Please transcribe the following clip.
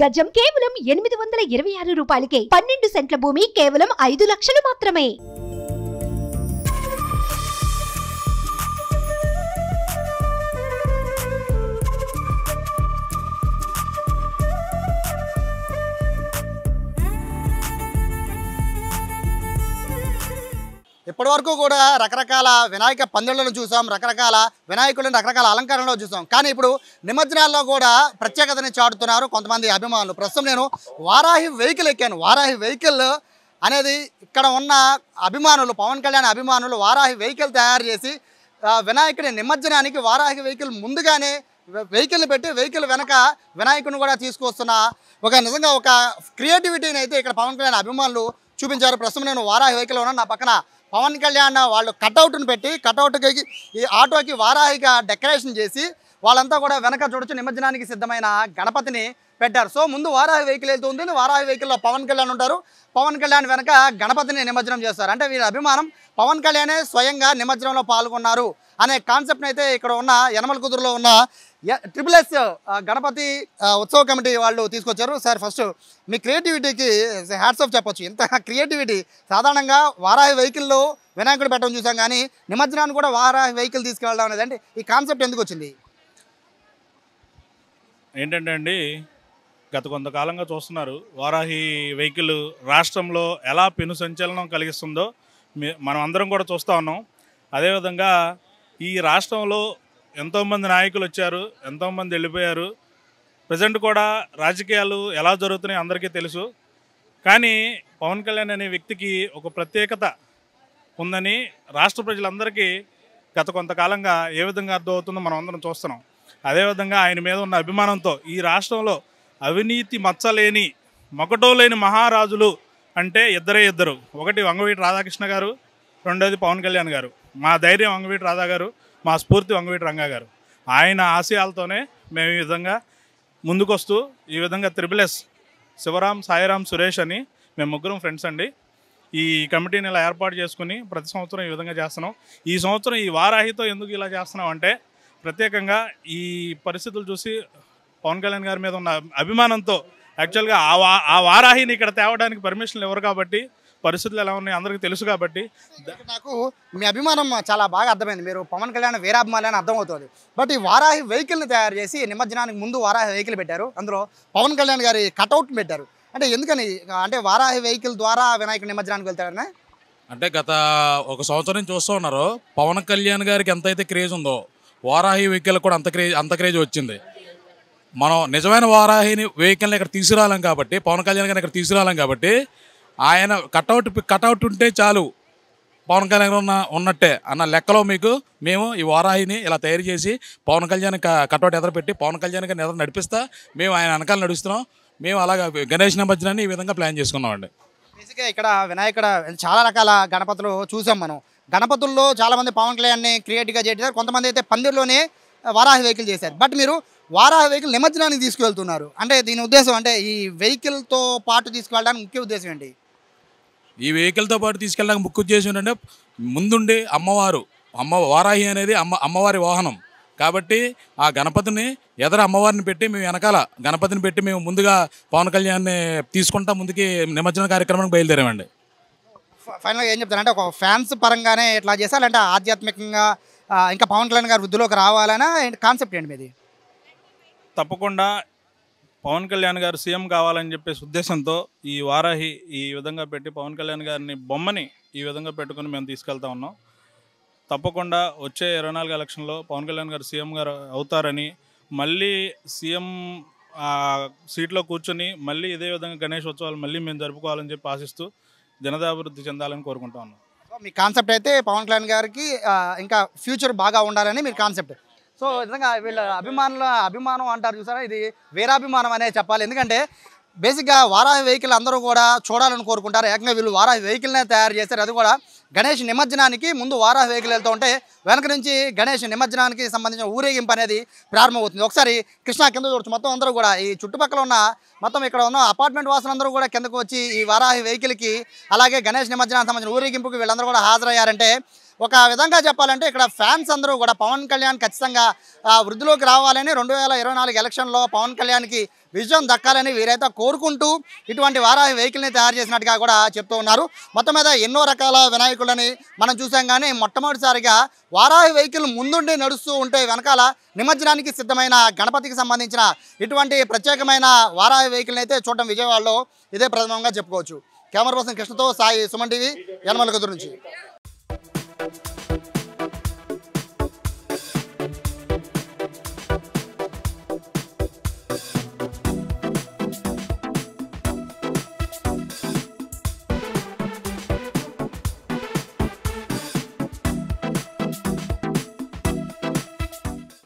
గజం కేవలం ఎనిమిది వందల ఇరవై ఆరు రూపాయలకే పన్నెండు సెంట్ల భూమి కేవలం ఐదు లక్షలు మాత్రమే ఇప్పటి వరకు కూడా రకరకాల వినాయక పందిళ్లను చూసాం రకరకాల వినాయకులను రకరకాల అలంకరణలో చూసాం కానీ ఇప్పుడు నిమజ్జనాల్లో కూడా ప్రత్యేకతని చాటుతున్నారు కొంతమంది అభిమానులు ప్రస్తుతం నేను వారాహి వెహికల్ ఎక్కాను వారాహి వెహికల్ అనేది ఇక్కడ ఉన్న అభిమానులు పవన్ కళ్యాణ్ అభిమానులు వారాహి వెహికల్ తయారు చేసి వినాయకుడి నిమజ్జనానికి వారాహి వెహికల్ ముందుగానే వెహికల్ పెట్టి వెహికల్ వెనక వినాయకుని కూడా తీసుకొస్తున్న ఒక నిజంగా ఒక క్రియేటివిటీని అయితే ఇక్కడ పవన్ కళ్యాణ్ అభిమానులు చూపించారు ప్రస్తుతం నేను వారాహి వెహికల్ ఉన్నాను నా పక్కన పవన్ కళ్యాణ్ వాళ్ళు కట్అవుట్ను పెట్టి కట్అవుట్కి ఈ ఆటోకి వారాహిగా డెకరేషన్ చేసి వాళ్ళంతా కూడా వెనక చూడొచ్చు నిమజ్జనానికి సిద్ధమైన గణపతిని పెట్టారు సో ముందు వారాహి వెహికల్ ఉంది వారాహి వెహికల్లో పవన్ కళ్యాణ్ ఉంటారు పవన్ కళ్యాణ్ వెనక గణపతిని నిమజ్జనం చేస్తారు అంటే వీరి అభిమానం పవన్ కళ్యాణే స్వయంగా నిమజ్జనంలో పాల్గొన్నారు అనే కాన్సెప్ట్ని అయితే ఇక్కడ ఉన్న యనమల కుదురులో ఉన్న ట్రిపుల్ ఎస్ గణపతి ఉత్సవ కమిటీ వాళ్ళు తీసుకొచ్చారు సార్ ఫస్ట్ మీ క్రియేటివిటీకి హ్యాట్స్ ఆఫ్ చెప్పొచ్చు ఇంత క్రియేటివిటీ సాధారణంగా వారాహి వెహికల్లో వినాయకుడు పెట్టడం చూసాం కానీ నిమజ్జనాన్ని కూడా వారాహి వెహికల్ తీసుకెళ్ళడం అనేది అంటే ఈ కాన్సెప్ట్ ఎందుకు వచ్చింది ఏంటంటే అండి గత కొంతకాలంగా చూస్తున్నారు వారాహి వెహికల్ రాష్ట్రంలో ఎలా పెను సంచలనం కలిగిస్తుందో మనం అందరం కూడా చూస్తూ ఉన్నాం అదేవిధంగా ఈ రాష్ట్రంలో ఎంతోమంది నాయకులు వచ్చారు ఎంతోమంది వెళ్ళిపోయారు ప్రజెంట్ కూడా రాజకీయాలు ఎలా జరుగుతున్నాయి అందరికీ తెలుసు కానీ పవన్ కళ్యాణ్ అనే వ్యక్తికి ఒక ప్రత్యేకత ఉందని రాష్ట్ర ప్రజలందరికీ గత కొంతకాలంగా ఏ విధంగా అర్థమవుతుందో మనం అందరం చూస్తున్నాం అదేవిధంగా ఆయన మీద ఉన్న అభిమానంతో ఈ రాష్ట్రంలో అవినీతి మచ్చలేని మొకటో లేని మహారాజులు అంటే ఇద్దరే ఇద్దరు ఒకటి వంగవీటి రాధాకృష్ణ గారు రెండోది పవన్ కళ్యాణ్ గారు మా ధైర్యం వంగవీటి రాధా గారు మా స్ఫూర్తి వంగవీటి రంగా గారు ఆయన ఆశయాలతోనే మేము ఈ విధంగా ముందుకొస్తూ ఈ విధంగా త్రిబుల్ ఎస్ శివరాం సాయిరాం సురేష్ అని మేము ముగ్గురం ఫ్రెండ్స్ అండి ఈ కమిటీని ఇలా ఏర్పాటు చేసుకుని ప్రతి సంవత్సరం ఈ విధంగా చేస్తున్నాం ఈ సంవత్సరం ఈ వారాహితో ఎందుకు ఇలా చేస్తున్నాం అంటే ప్రత్యేకంగా ఈ పరిస్థితులు చూసి పవన్ కళ్యాణ్ గారి మీద ఉన్న అభిమానంతో యాక్చువల్గా ఆ వారాహిని ఇక్కడ తేవడానికి పర్మిషన్లు ఇవ్వరు కాబట్టి పరిస్థితులు ఎలా ఉన్నాయి అందరికీ తెలుసు కాబట్టి నాకు మీ అభిమానం చాలా బాగా అర్థమైంది మీరు పవన్ కళ్యాణ్ వీరాభిమాని అర్థమవుతుంది బట్ ఈ వారాహి వెహికల్ని తయారు చేసి నిమజ్జనానికి ముందు వారాహి వెహికల్ పెట్టారు అందులో పవన్ కళ్యాణ్ గారి కటౌట్ పెట్టారు అంటే ఎందుకని అంటే వారాహి వెహికల్ ద్వారా వినాయక నిమజ్జనానికి వెళ్తారనే అంటే గత ఒక సంవత్సరం నుంచి చూస్తూ ఉన్నారు పవన్ కళ్యాణ్ గారికి ఎంతైతే క్రేజ్ ఉందో వారాహి వెహికల్ కూడా అంత క్రేజ్ అంత క్రేజ్ వచ్చింది మనం నిజమైన వారాహిని వెహికల్ని ఇక్కడ తీసుకురాలం కాబట్టి పవన్ కళ్యాణ్ గారిని ఇక్కడ తీసుకురాలం కాబట్టి ఆయన కటౌట్ కటౌట్ ఉంటే చాలు పవన్ కళ్యాణ్ ఉన్న ఉన్నట్టే అన్న లెక్కలో మీకు మేము ఈ వారాయిని ఇలా తయారు చేసి పవన్ కళ్యాణ్ కటౌట్ ఎదరపెట్టి పవన్ కళ్యాణ్ నిద్ర ఎదురు నడిపిస్తా మేము ఆయన వెనకాల నడుస్తున్నాం మేము అలాగా గణేష్ నిమజ్జనాన్ని ఈ విధంగా ప్లాన్ చేసుకున్నామండి బేసిక్గా ఇక్కడ వినాయకుడ చాలా రకాల గణపతులు చూసాం మనం గణపతుల్లో చాలామంది పవన్ కళ్యాణ్ని క్రియేటివ్గా చేశారు కొంతమంది అయితే పందిరిలోనే వారాహి వెహికల్ చేశారు బట్ మీరు వారాహి వెహికల్ నిమజ్జనానికి తీసుకువెళ్తున్నారు అంటే దీని ఉద్దేశం అంటే ఈ వెహికల్తో పాటు తీసుకువెళ్ళడానికి ముఖ్య ఉద్దేశం ఏంటి ఈ వెహికల్తో పాటు తీసుకెళ్ళడానికి బుక్ చేసి ఉండే ముందుండే అమ్మవారు అమ్మ వారాహి అనేది అమ్మ అమ్మవారి వాహనం కాబట్టి ఆ గణపతిని ఎదర అమ్మవారిని పెట్టి మేము వెనకాల గణపతిని పెట్టి మేము ముందుగా పవన్ కళ్యాణ్ని తీసుకుంటా ముందుకి నిమజ్జన కార్యక్రమానికి బయలుదేరామండి ఫైనల్గా ఏం చెప్తాను అంటే ఒక ఫ్యాన్స్ పరంగానే ఇట్లా అంటే ఆధ్యాత్మికంగా ఇంకా పవన్ కళ్యాణ్ గారు వృద్ధిలోకి రావాలన్నా కాన్సెప్ట్ ఏంటి మీది తప్పకుండా పవన్ కళ్యాణ్ గారు సీఎం కావాలని చెప్పేసి ఉద్దేశంతో ఈ వారాహి ఈ విధంగా పెట్టి పవన్ కళ్యాణ్ గారిని బొమ్మని ఈ విధంగా పెట్టుకుని మేము తీసుకెళ్తా ఉన్నాం తప్పకుండా వచ్చే ఇరవై నాలుగు ఎలక్షన్లో పవన్ కళ్యాణ్ గారు సీఎం గారు అవుతారని మళ్ళీ సీఎం సీట్లో కూర్చొని మళ్ళీ ఇదే విధంగా గణేష్ ఉత్సవాలు మళ్ళీ మేము జరుపుకోవాలని చెప్పి ఆశిస్తూ జనదాభివృద్ధి చెందాలని కోరుకుంటా ఉన్నాం మీ కాన్సెప్ట్ అయితే పవన్ కళ్యాణ్ గారికి ఇంకా ఫ్యూచర్ బాగా ఉండాలని మీరు కాన్సెప్ట్ సో నిజంగా వీళ్ళ అభిమానుల అభిమానం అంటారు చూసారా ఇది వీరాభిమానం అనే చెప్పాలి ఎందుకంటే బేసిక్గా వారాహి వెహికల్ అందరూ కూడా చూడాలని కోరుకుంటారు ఏకంగా వీళ్ళు వారాహి వెహికల్నే తయారు చేశారు అది కూడా గణేష్ నిమజ్జనానికి ముందు వారాహ వేగులు వెళ్తూ ఉంటే వెనక నుంచి గణేష్ నిమజ్జనానికి సంబంధించిన ఊరేగింపు అనేది ప్రారంభమవుతుంది ఒకసారి కృష్ణ కింద చూడొచ్చు మొత్తం అందరూ కూడా ఈ చుట్టుపక్కల ఉన్న మొత్తం ఇక్కడ ఉన్న అపార్ట్మెంట్ వాసులందరూ కూడా కిందకు వచ్చి ఈ వారాహి వెహికల్కి అలాగే గణేష్ నిమజ్జనానికి సంబంధించిన ఊరేగింపుకి వీళ్ళందరూ కూడా హాజరయ్యారంటే ఒక విధంగా చెప్పాలంటే ఇక్కడ ఫ్యాన్స్ అందరూ కూడా పవన్ కళ్యాణ్ ఖచ్చితంగా వృద్ధిలోకి రావాలని రెండు వేల ఇరవై నాలుగు ఎలక్షన్లో పవన్ కళ్యాణ్కి విజయం దక్కాలని వీరైతే కోరుకుంటూ ఇటువంటి వారాహి వెహికల్ని తయారు చేసినట్టుగా కూడా చెప్తూ ఉన్నారు మొత్తం మీద ఎన్నో రకాల వినాయకుడు నాయకులని మనం చూసాం కానీ మొట్టమొదటిసారిగా వారాహి వెహికల్ ముందుండి నడుస్తూ ఉంటే వెనకాల నిమజ్జనానికి సిద్ధమైన గణపతికి సంబంధించిన ఇటువంటి ప్రత్యేకమైన వారాహి వెహికల్ని అయితే చూడడం విజయవాడలో ఇదే ప్రథమంగా చెప్పుకోవచ్చు కెమెరా పర్సన్ కృష్ణతో సాయి సుమన్ టీవీ యనమల నుంచి